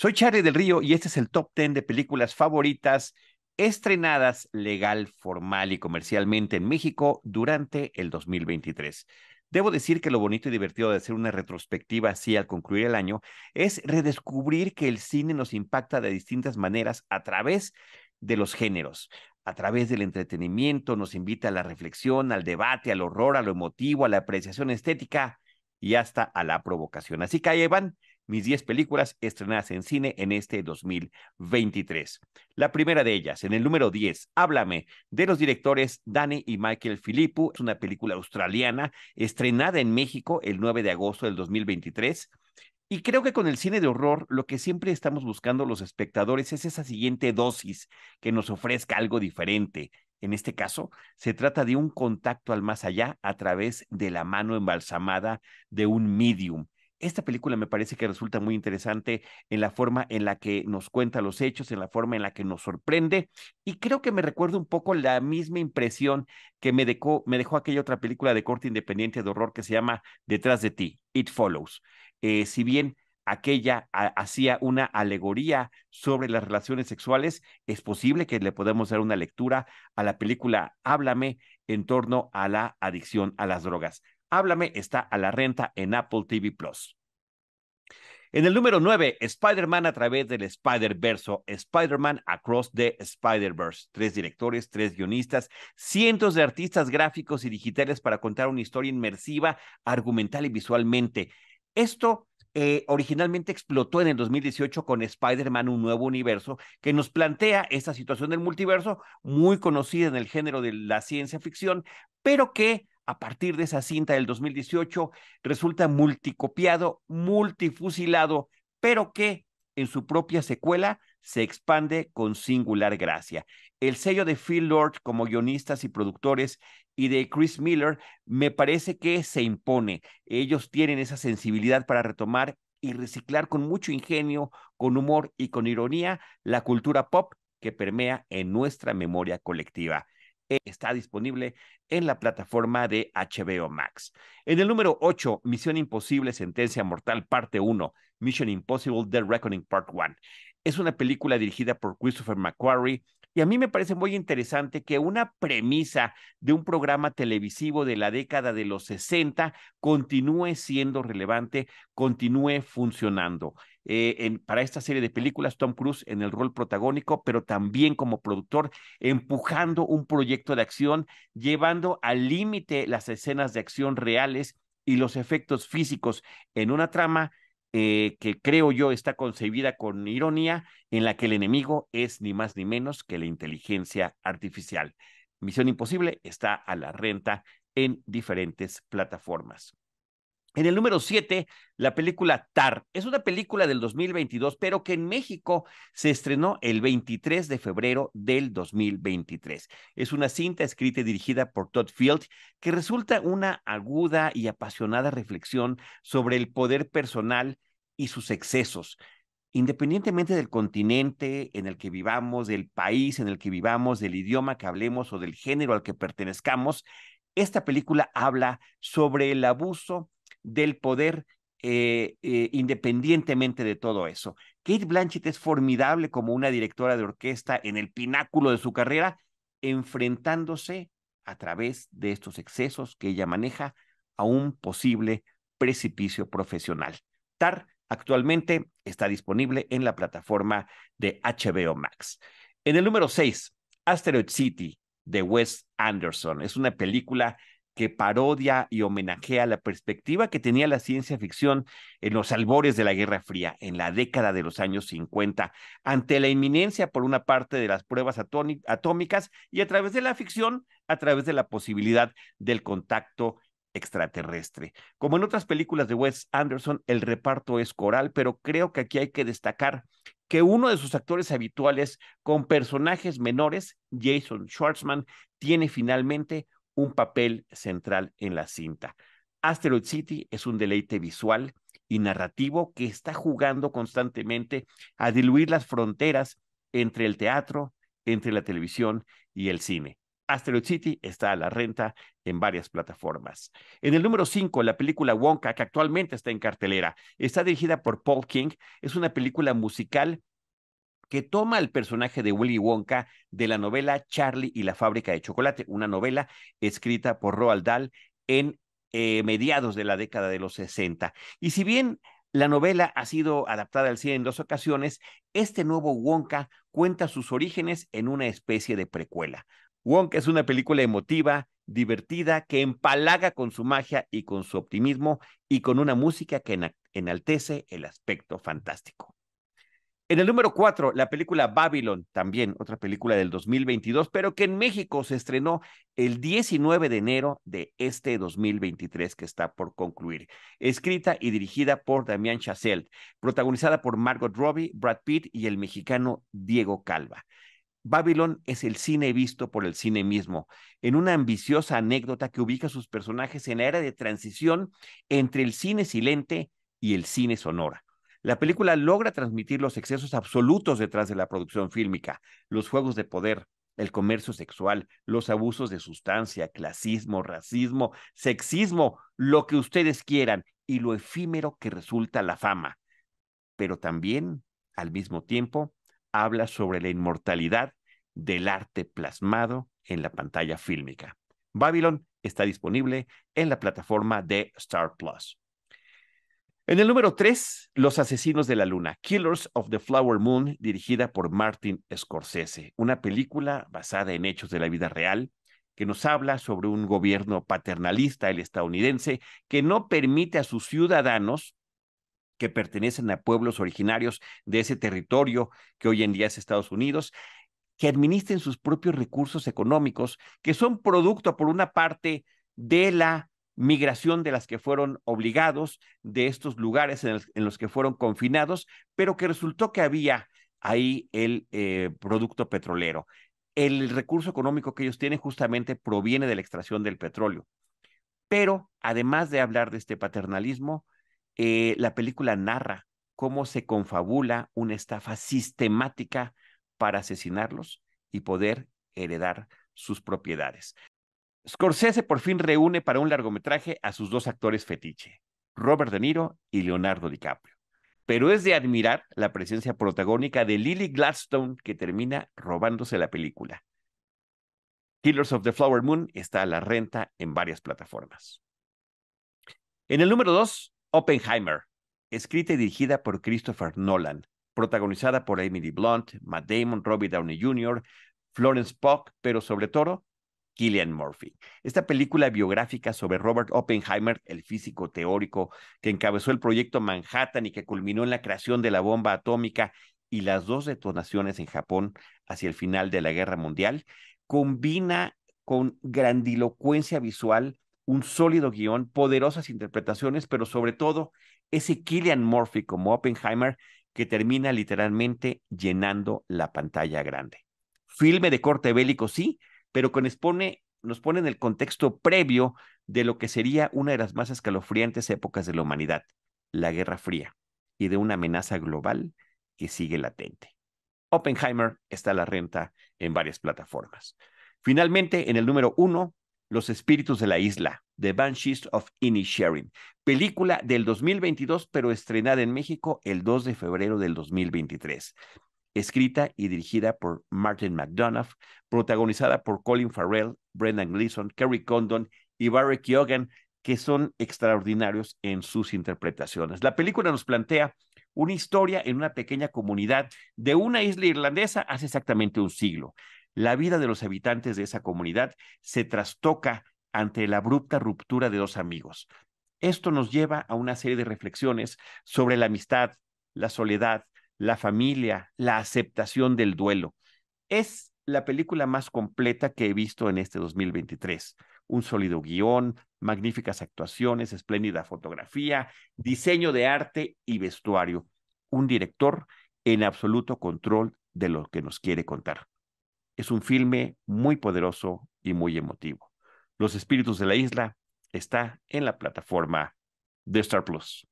Soy Charlie del Río y este es el top 10 de películas favoritas estrenadas legal, formal y comercialmente en México durante el 2023. Debo decir que lo bonito y divertido de hacer una retrospectiva así al concluir el año es redescubrir que el cine nos impacta de distintas maneras a través de los géneros a través del entretenimiento, nos invita a la reflexión, al debate, al horror, a lo emotivo, a la apreciación estética y hasta a la provocación. Así que ahí van mis 10 películas estrenadas en cine en este 2023. La primera de ellas, en el número 10, Háblame, de los directores Danny y Michael Filippo, es una película australiana estrenada en México el 9 de agosto del 2023. Y creo que con el cine de horror lo que siempre estamos buscando los espectadores es esa siguiente dosis que nos ofrezca algo diferente. En este caso, se trata de un contacto al más allá a través de la mano embalsamada de un medium esta película me parece que resulta muy interesante en la forma en la que nos cuenta los hechos, en la forma en la que nos sorprende y creo que me recuerda un poco la misma impresión que me dejó, me dejó aquella otra película de corte independiente de horror que se llama Detrás de ti, It Follows. Eh, si bien aquella hacía una alegoría sobre las relaciones sexuales, es posible que le podamos dar una lectura a la película Háblame en torno a la adicción a las drogas. Háblame está a la renta en Apple TV Plus. En el número 9, Spider-Man a través del spider Verse, Spider-Man Across the Spider-Verse. Tres directores, tres guionistas, cientos de artistas gráficos y digitales para contar una historia inmersiva, argumental y visualmente. Esto eh, originalmente explotó en el 2018 con Spider-Man Un Nuevo Universo, que nos plantea esta situación del multiverso, muy conocida en el género de la ciencia ficción, pero que a partir de esa cinta del 2018, resulta multicopiado, multifusilado, pero que en su propia secuela se expande con singular gracia. El sello de Phil Lord como guionistas y productores y de Chris Miller me parece que se impone. Ellos tienen esa sensibilidad para retomar y reciclar con mucho ingenio, con humor y con ironía la cultura pop que permea en nuestra memoria colectiva está disponible en la plataforma de HBO Max. En el número 8, Misión Imposible, Sentencia Mortal, parte 1, Mission Impossible, The Reckoning, part 1. Es una película dirigida por Christopher McQuarrie, y a mí me parece muy interesante que una premisa de un programa televisivo de la década de los 60 continúe siendo relevante, continúe funcionando. Eh, para esta serie de películas, Tom Cruise en el rol protagónico, pero también como productor, empujando un proyecto de acción, llevando al límite las escenas de acción reales y los efectos físicos en una trama eh, que creo yo está concebida con ironía, en la que el enemigo es ni más ni menos que la inteligencia artificial. Misión Imposible está a la renta en diferentes plataformas. En el número 7, la película Tar. Es una película del 2022, pero que en México se estrenó el 23 de febrero del 2023. Es una cinta escrita y dirigida por Todd Field que resulta una aguda y apasionada reflexión sobre el poder personal y sus excesos. Independientemente del continente en el que vivamos, del país en el que vivamos, del idioma que hablemos o del género al que pertenezcamos, esta película habla sobre el abuso del poder eh, eh, independientemente de todo eso. Kate Blanchett es formidable como una directora de orquesta en el pináculo de su carrera, enfrentándose a través de estos excesos que ella maneja a un posible precipicio profesional. TAR actualmente está disponible en la plataforma de HBO Max. En el número 6, Asteroid City de Wes Anderson. Es una película que parodia y homenajea la perspectiva que tenía la ciencia ficción en los albores de la Guerra Fría, en la década de los años 50, ante la inminencia por una parte de las pruebas atómicas y a través de la ficción, a través de la posibilidad del contacto extraterrestre. Como en otras películas de Wes Anderson, el reparto es coral, pero creo que aquí hay que destacar que uno de sus actores habituales con personajes menores, Jason Schwartzman, tiene finalmente un papel central en la cinta. Asteroid City es un deleite visual y narrativo que está jugando constantemente a diluir las fronteras entre el teatro, entre la televisión y el cine. Asteroid City está a la renta en varias plataformas. En el número 5, la película Wonka, que actualmente está en cartelera, está dirigida por Paul King. Es una película musical que toma el personaje de Willy Wonka de la novela Charlie y la fábrica de chocolate, una novela escrita por Roald Dahl en eh, mediados de la década de los 60. Y si bien la novela ha sido adaptada al cine en dos ocasiones, este nuevo Wonka cuenta sus orígenes en una especie de precuela. Wonka es una película emotiva, divertida, que empalaga con su magia y con su optimismo y con una música que enaltece el aspecto fantástico. En el número cuatro, la película Babylon, también otra película del 2022, pero que en México se estrenó el 19 de enero de este 2023 que está por concluir. Escrita y dirigida por Damián Chazelle, protagonizada por Margot Robbie, Brad Pitt y el mexicano Diego Calva. Babylon es el cine visto por el cine mismo, en una ambiciosa anécdota que ubica a sus personajes en la era de transición entre el cine silente y el cine sonora la película logra transmitir los excesos absolutos detrás de la producción fílmica, los juegos de poder, el comercio sexual, los abusos de sustancia, clasismo, racismo, sexismo, lo que ustedes quieran y lo efímero que resulta la fama. Pero también, al mismo tiempo, habla sobre la inmortalidad del arte plasmado en la pantalla fílmica. Babylon está disponible en la plataforma de Star Plus. En el número tres, Los Asesinos de la Luna, Killers of the Flower Moon, dirigida por Martin Scorsese, una película basada en hechos de la vida real que nos habla sobre un gobierno paternalista, el estadounidense, que no permite a sus ciudadanos que pertenecen a pueblos originarios de ese territorio que hoy en día es Estados Unidos, que administren sus propios recursos económicos, que son producto, por una parte, de la migración de las que fueron obligados de estos lugares en, los que fueron confinados, pero que resultó que había ahí el eh, producto petrolero. El recurso económico que ellos tienen justamente proviene de la extracción del petróleo. Pero además de hablar de este paternalismo, eh, la película narra cómo se confabula una estafa sistemática para asesinarlos y poder heredar sus propiedades. Scorsese por fin reúne para un largometraje a sus dos actores fetiche, Robert De Niro y Leonardo DiCaprio. Pero es de admirar la presencia protagónica de Lily Gladstone que termina robándose la película. Killers of the Flower Moon está a la renta en varias plataformas. En el número 2, Oppenheimer, escrita y dirigida por Christopher Nolan, protagonizada por Emily Blunt, Matt Damon, Robbie Downey Jr., Florence Pugh, pero sobre todo Killian Murphy. Esta película biográfica sobre Robert Oppenheimer, el físico teórico que encabezó el proyecto Manhattan y que culminó en la creación de la bomba atómica y las dos detonaciones en Japón hacia el final de la Guerra Mundial, combina con grandilocuencia visual, un sólido guión, poderosas interpretaciones, pero sobre todo ese Killian Murphy como Oppenheimer que termina literalmente llenando la pantalla grande. Filme de corte bélico, sí, pero que nos pone, nos pone en el contexto previo de lo que sería una de las más escalofriantes épocas de la humanidad, la Guerra Fría, y de una amenaza global que sigue latente. Oppenheimer está a la renta en varias plataformas. Finalmente, en el número uno, Los Espíritus de la Isla, The Banshees of Inisherin, película del 2022, pero estrenada en México el 2 de febrero del 2023 escrita y dirigida por Martin McDonough, protagonizada por Colin Farrell, Brendan Gleeson, Kerry Condon y Barry Keoghan, que son extraordinarios en sus interpretaciones. La película nos plantea una historia en una pequeña comunidad de una isla irlandesa hace exactamente un siglo. La vida de los habitantes de esa comunidad se trastoca ante la abrupta ruptura de dos amigos. Esto nos lleva a una serie de reflexiones sobre la amistad, la soledad, la familia, la aceptación del duelo. Es la película más completa que he visto en este 2023. Un sólido guión, magníficas actuaciones, espléndida fotografía, diseño de arte y vestuario. Un director en absoluto control de lo que nos quiere contar. Es un filme muy poderoso y muy emotivo. Los espíritus de la isla está en la plataforma de Star Plus.